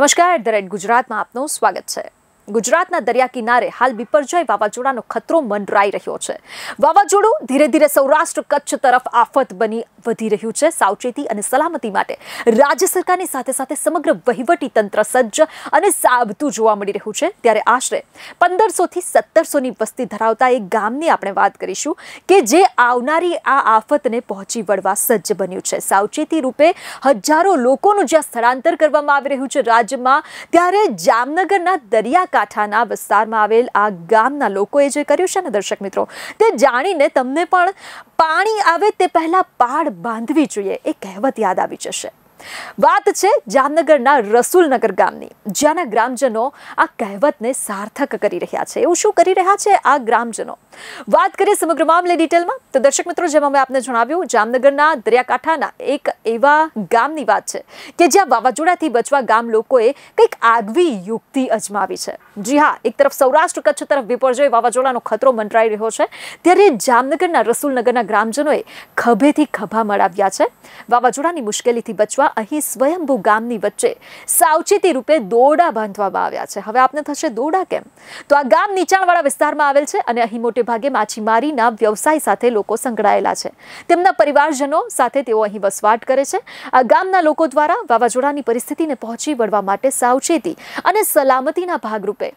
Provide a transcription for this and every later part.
નમસ્કાર the red ગુજરાતમાં આપનું સ્વાગત છે ગુજરાતના દરિયા કિનારે હાલ બિપરજય વાવાઝોડાનો ખતરો મંડરાઈ રહ્યો છે વાવાઝોડું ધીરે ધીરે સૌરાષ્ટ્ર કચ્છ તરફ આફત બની વધી રહ્યું છે સાવચેતી અને સલામતી માટે રાજ્ય સરકારની સાથે સાથે સમગ્ર વહીવટી તંત્ર સજ્જ અને સાબતું જોવા મળી રહ્યું છે ત્યારે આશરે પંદરસોથી સત્તરસોની વસ્તી ધરાવતા એક ગામની આપણે વાત કરીશું કે જે આવનારી આ આફતને પહોંચી વળવા સજ્જ બન્યું છે સાવચેતી રૂપે હજારો લોકોનું જ્યાં સ્થળાંતર કરવામાં આવી રહ્યું છે રાજ્યમાં ત્યારે જામનગરના દરિયા કાંઠાના વિસ્તારમાં આવેલ આ ગામના લોકોએ જે કર્યું છે ને દર્શક મિત્રો તે જાણીને તમને પણ પાણી આવે તે પહેલાં પાડ બાંધવી જોઈએ એ કહેવત યાદ આવી જશે વાત છે જામનગરના રસુલનગર ગામની જ્યાંના ગ્રામજનો આ કહેવતને સાર્થક કરી રહ્યા છે એવું શું કરી રહ્યા છે આ ગ્રામજનો વાત કરીએ સમગ્ર મામલે ડિટેલમાં તો દર્શક મિત્રો જેમ અમે આપને જણાવ્યું જામનગરના દરિયાકાંઠાના એક એવા ગામની વાત છે કે જ્યાં વાવાઝોડાથી બચવા ગામ લોકોએ કંઈક આગવી યુક્તિ અજમાવી છે જી હા એક તરફ સૌરાષ્ટ્ર કચ્છ તરફ વિપર્જોય વાવાઝોડાનો ખતરો મંડરાઈ રહ્યો છે ત્યારે જામનગરના રસુલનગરના ગ્રામજનોએ ખભેથી ખભા મળાવ્યા છે વાવાઝોડાની મુશ્કેલીથી બચવા અહીં સ્વયંભૂ ગામની વચ્ચે સાવચેતી રૂપે દોરડા બાંધવામાં આવ્યા છે હવે આપને થશે દોરડા કેમ તો આ ગામ નીચાણવાળા વિસ્તારમાં આવેલ છે અને અહીં મોટે મોટાભાગે માછીમારીના વ્યવસાય સાથે લોકો સંકળાયેલા છે તેમના પરિવારજનો સાથે તેઓ અહીં વસવાટ કરે છે આ ગામના લોકો દ્વારા વાવાઝોડાની પરિસ્થિતિને પહોંચી વળવા માટે સાવચેતી અને સલામતીના ભાગરૂપે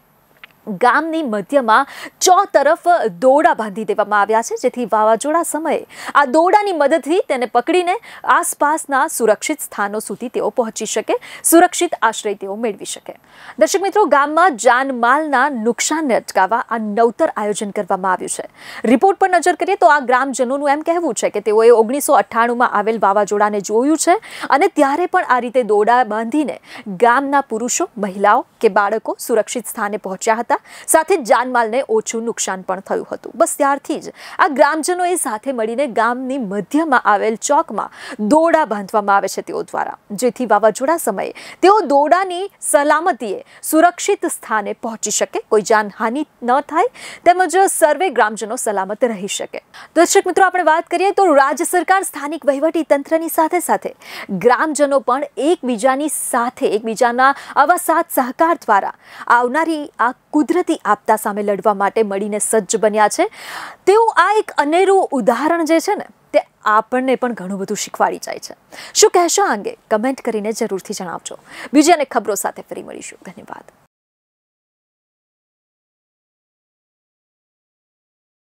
ગામની મધ્યમાં ચોતરફ દોડા બાંધી દેવામાં આવ્યા છે જેથી વાવાઝોડા સમયે આ દોડાની મદદથી તેને પકડીને આસપાસના સુરક્ષિત સ્થાનો સુધી તેઓ પહોંચી શકે સુરક્ષિત આશ્રય તેઓ મેળવી શકે દર્શક મિત્રો ગામમાં જાનમાલના નુકસાનને અટકાવવા આ નવતર આયોજન કરવામાં આવ્યું છે રિપોર્ટ પર નજર કરીએ તો આ ગ્રામજનોનું એમ કહેવું છે કે તેઓએ ઓગણીસો અઠ્ઠાણુંમાં આવેલ વાવાઝોડાને જોયું છે અને ત્યારે પણ આ રીતે દોડા બાંધીને ગામના પુરુષો મહિલાઓ કે બાળકો સુરક્ષિત સ્થાને પહોંચ્યા હતા ગયા સાથે જાનમાલને ઓછું નુકસાન પણ થયું હતું બસ ત્યારથી જ આ ગ્રામજનોએ સાથે મળીને ગામની મધ્યમાં આવેલ ચોકમાં દોરડા બાંધવામાં આવે છે તેઓ દ્વારા જેથી વાવાઝોડા સમયે તેઓ દોરડાની સલામતીએ સુરક્ષિત સ્થાને પહોંચી શકે કોઈ જાનહાનિ ન થાય તેમજ સર્વે ગ્રામજનો સલામત રહી શકે દર્શક મિત્રો આપણે વાત કરીએ તો રાજ્ય સરકાર સ્થાનિક વહીવટી તંત્રની સાથે સાથે ગ્રામજનો પણ એકબીજાની સાથે એકબીજાના આવા સાથ સહકાર દ્વારા આવનારી આ કુદરતી આપતા સામે લડવા માટે મળીને સજ્જ બન્યા છે તેઓ આ એક અનેરું ઉદાહરણ જે છે ને તે આપણને પણ ઘણું બધું શીખવાડી જાય છે શું કહેશો આ અંગે કમેન્ટ કરીને જરૂરથી જણાવજો બીજી અને ખબરો સાથે ફરી મળીશું ધન્યવાદ